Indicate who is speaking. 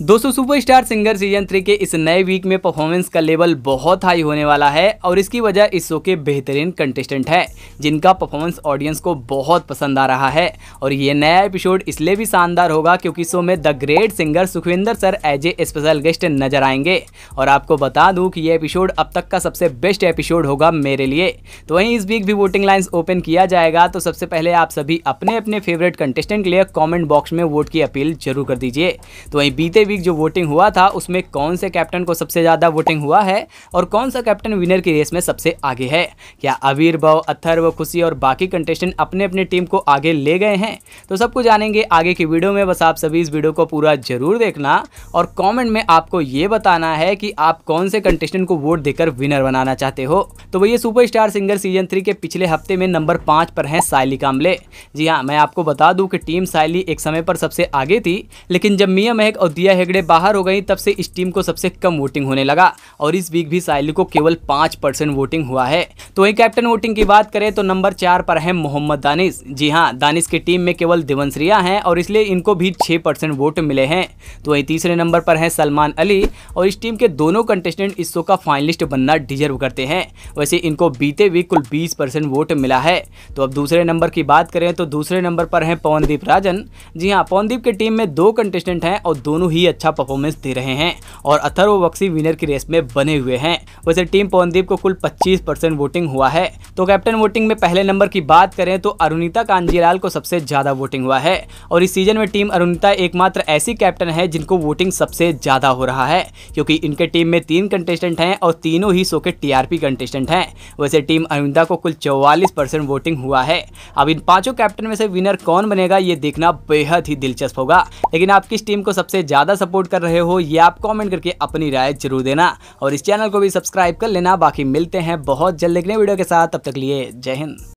Speaker 1: दोस्तों superstar singer season three के इस नए वीक में परफॉर्मेंस का लेवल बहुत हाई होने वाला है और इसकी वजह इस शो के बेहतरीन कंटेस्टेंट है जिनका परफॉर्मेंस ऑडियंस को बहुत पसंद आ रहा है और ये नया एपिसोड इसलिए भी शानदार होगा क्योंकि शो में the great singer Sukhwinder sir as a special guest नजर आएंगे और आपको बता दूँ कि ये एपिसोड अब तक का सबसे बेस्ट एपिसोड होगा मेरे लिए तो वहीं इस वीक भी वोटिंग लाइन्स ओपन किया जाएगा तो सबसे पहले आप सभी अपने अपने फेवरेट कंटेस्टेंट के लिए कॉमेंट बॉक्स में वोट की अपील जरूर कर दीजिए तो वहीं बीते वीक जो वोटिंग हुआ था उसमें कौन से कैप्टन को सबसे ज़्यादा वोटिंग हुआ है और कौन सा कैप्टन विनर की रेस में सबसे आगे है क्या अबीर अवीरभाव अथर्व खुशी और बाकी कंटेस्टेंट अपने अपने टीम को आगे ले गए हैं तो सब कुछ जानेंगे आगे की वीडियो में बस आप सभी इस वीडियो को पूरा जरूर देखना और कॉमेंट में आपको ये बताना है कि आप कौन से कंटेस्टेंट को वोट देकर विनर बनाना चाहते हो तो भैया सुपरस्टार सिंगर सीजन थ्री के पिछले हफ्ते में नंबर पाँच पर हैं साइली कामले जी हाँ मैं आपको बता दूँ कि टीम साइली एक समय पर सबसे आगे थी लेकिन जब मिया महक और दिया हेगड़े बाहर हो गई तब से इस टीम को सबसे कम वोटिंग होने लगा और इस वीक भी साइली को केवल पांच परसेंट वोटिंग हुआ है तो वही कैप्टन वोटिंग की बात करें तो नंबर चार पर है मोहम्मद दानिश जी हाँ दानिश की टीम में केवल दिवंश्रिया है और इसलिए इनको भी छह परसेंट वोट मिले हैं तो वही तीसरे नंबर पर है सलमान अली और इस टीम के दोनों कंटेस्टेंट इस शो का फाइनलिस्ट बनना डिजर्व करते हैं वैसे इनको बीते वीक कुल बीस वोट मिला है तो अब दूसरे नंबर की बात करें तो दूसरे नंबर पर है पवनदीप राजन जी हाँ पवनदीप की टीम में दो कंटेस्टेंट हैं और दोनों ही ही अच्छा परफॉर्मेंस दे रहे हैं और अथर्व बक्सी विनर की रेस में बने हुए हैं वैसे टीम पवनदीप को कुल 25 परसेंट वोटिंग हुआ है तो कैप्टन वोटिंग में पहले नंबर की बात करें तो अरुणिता कांजीलाल को सबसे ज़्यादा वोटिंग हुआ है और इस सीजन में टीम अरुणिता एकमात्र ऐसी कैप्टन है जिनको वोटिंग सबसे ज़्यादा हो रहा है क्योंकि इनके टीम में तीन कंटेस्टेंट हैं और तीनों ही सो के टीआरपी कंटेस्टेंट हैं वैसे टीम अरुणिता को कुल चौवालीस वोटिंग हुआ है अब इन पांचों कैप्टन में से विनर कौन बनेगा ये देखना बेहद ही दिलचस्प होगा लेकिन आप किस टीम को सबसे ज़्यादा सपोर्ट कर रहे हो ये आप कॉमेंट करके अपनी राय जरूर देना और इस चैनल को भी सब्सक्राइब कर लेना बाकी मिलते हैं बहुत जल्द अगले वीडियो के साथ तब तक लिए जय हिंद